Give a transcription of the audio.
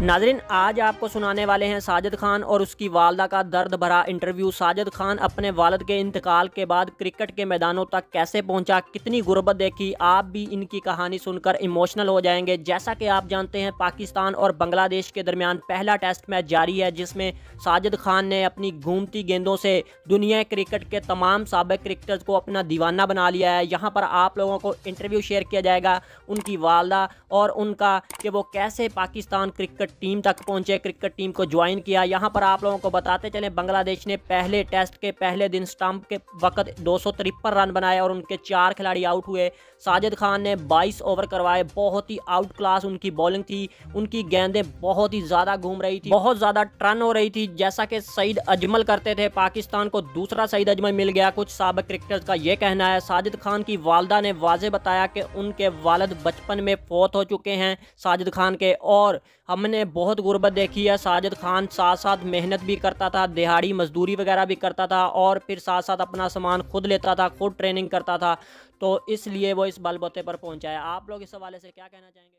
नाजरीन आज आपको सुनाने वाले हैं साजिद खान और उसकी वालदा का दर्द भरा इंटरव्यू साजिद खान अपने वालद के इंतकाल के बाद क्रिकेट के मैदानों तक कैसे पहुंचा कितनी गुर्बत देखी आप भी इनकी कहानी सुनकर इमोशनल हो जाएंगे जैसा कि आप जानते हैं पाकिस्तान और बांग्लादेश के दरमियान पहला टेस्ट मैच जारी है जिसमें साजिद खान ने अपनी घूमती गेंदों से दुनिया क्रिकेट के तमाम सबक क्रिकेटर्स को अपना दीवाना बना लिया है यहाँ पर आप लोगों को इंटरव्यू शेयर किया जाएगा उनकी वालदा और उनका कि वो कैसे पाकिस्तान क्रिकेट क्रिकेट टीम तक पहुंचे क्रिकेट टीम को ज्वाइन किया यहां पर आप लोगों को बताते चले बांग्लादेश ने पहले टेस्ट के पहले दिन स्टंप के वक्त दो रन बनाए और उनके चार खिलाड़ी आउट हुए साजिद खान ने 22 ओवर करवाए बहुत ही आउट क्लास उनकी बॉलिंग थी उनकी गेंदें बहुत ही ज़्यादा घूम रही थी बहुत ज़्यादा ट्रन हो रही थी जैसा कि सईद अजमल करते थे पाकिस्तान को दूसरा सईद अजमल मिल गया कुछ सबक क्रिकेटर्स का यह कहना है साजिद खान की वालदा ने वाजे बताया कि उनके वालद बचपन में फौत हो चुके हैं साजिद खान के और हमने ने बहुत गुर्बत देखी है साजिद खान साथ साथ मेहनत भी करता था दिहाड़ी मजदूरी वगैरह भी करता था और फिर साथ साथ अपना सामान खुद लेता था खुद ट्रेनिंग करता था तो इसलिए वो इस बलबोते पर पहुंचा है आप लोग इस हवाले से क्या कहना चाहेंगे